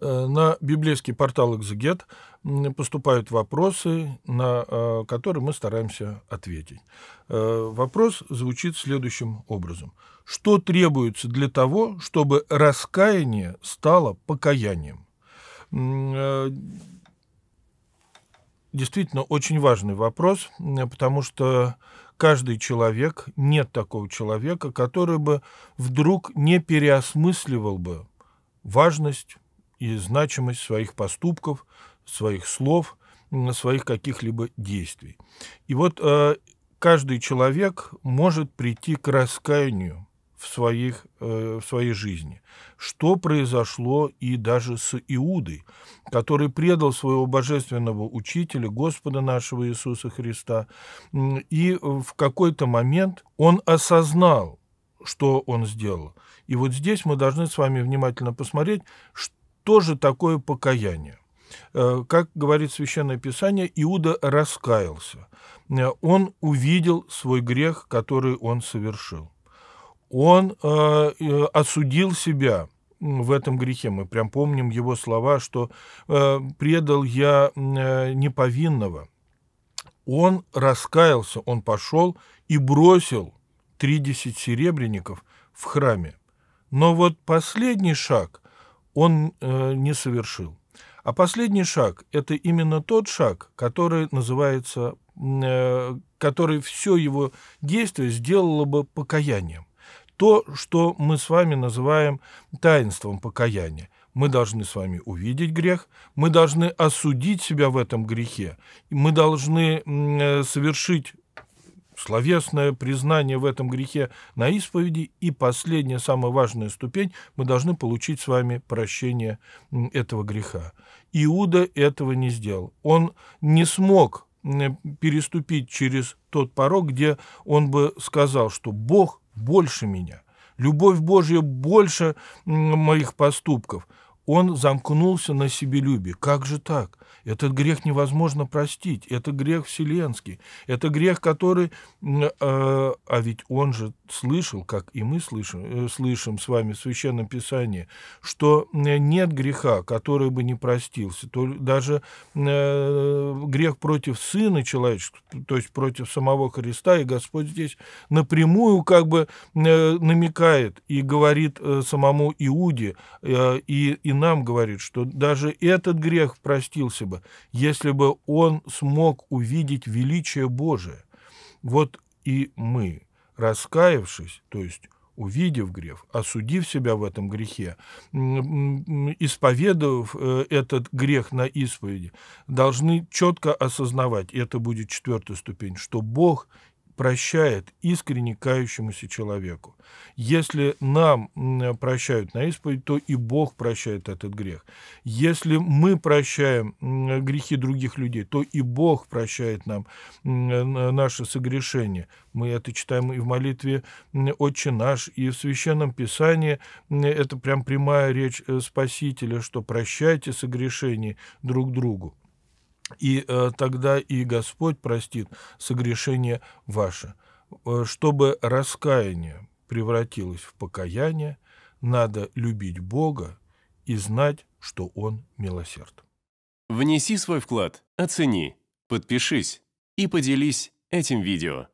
Э, на библейский портал «Экзегет» поступают вопросы, на э, которые мы стараемся ответить. Э, вопрос звучит следующим образом. Что требуется для того, чтобы раскаяние стало покаянием? Действительно, очень важный вопрос, потому что каждый человек, нет такого человека, который бы вдруг не переосмысливал бы важность и значимость своих поступков, своих слов, своих каких-либо действий. И вот э, каждый человек может прийти к раскаянию в, своих, э, в своей жизни, что произошло и даже с Иудой, который предал своего божественного учителя, Господа нашего Иисуса Христа, и в какой-то момент он осознал, что он сделал. И вот здесь мы должны с вами внимательно посмотреть, что тоже такое покаяние. Э, как говорит Священное Писание, Иуда раскаялся. Э, он увидел свой грех, который он совершил. Он э, осудил себя в этом грехе. Мы прям помним его слова, что «предал я неповинного». Он раскаялся, он пошел и бросил 30 серебряников в храме. Но вот последний шаг – он э, не совершил. А последний шаг – это именно тот шаг, который называется, э, который все его действие сделало бы покаянием. То, что мы с вами называем таинством покаяния. Мы должны с вами увидеть грех, мы должны осудить себя в этом грехе, мы должны э, совершить словесное признание в этом грехе на исповеди и последняя, самая важная ступень, мы должны получить с вами прощение этого греха. Иуда этого не сделал. Он не смог переступить через тот порог, где он бы сказал, что Бог больше меня, любовь Божья больше моих поступков – он замкнулся на себелюбие. Как же так? Этот грех невозможно простить. Это грех вселенский. Это грех, который... Э, а ведь он же слышал, как и мы слышим, э, слышим с вами в Священном Писании, что э, нет греха, который бы не простился. То, даже э, грех против Сына человеческого, то есть против самого Христа, и Господь здесь напрямую как бы э, намекает и говорит э, самому Иуде э, и, и нам говорит, что даже этот грех простился бы, если бы он смог увидеть величие Божие. Вот и мы, раскаявшись, то есть увидев грех, осудив себя в этом грехе, исповедовав э, этот грех на исповеди, должны четко осознавать, и это будет четвертая ступень, что Бог прощает искренне кающемуся человеку. Если нам прощают на исповедь, то и Бог прощает этот грех. Если мы прощаем грехи других людей, то и Бог прощает нам наши согрешения. Мы это читаем и в молитве «Отче наш», и в Священном Писании. Это прям прямая речь э, Спасителя, что прощайте согрешений друг другу. И э, тогда и Господь простит согрешение ваше э, чтобы раскаяние превратилось в покаяние, надо любить Бога и знать, что Он милосерд. Внеси свой вклад, оцени, подпишись и поделись этим видео.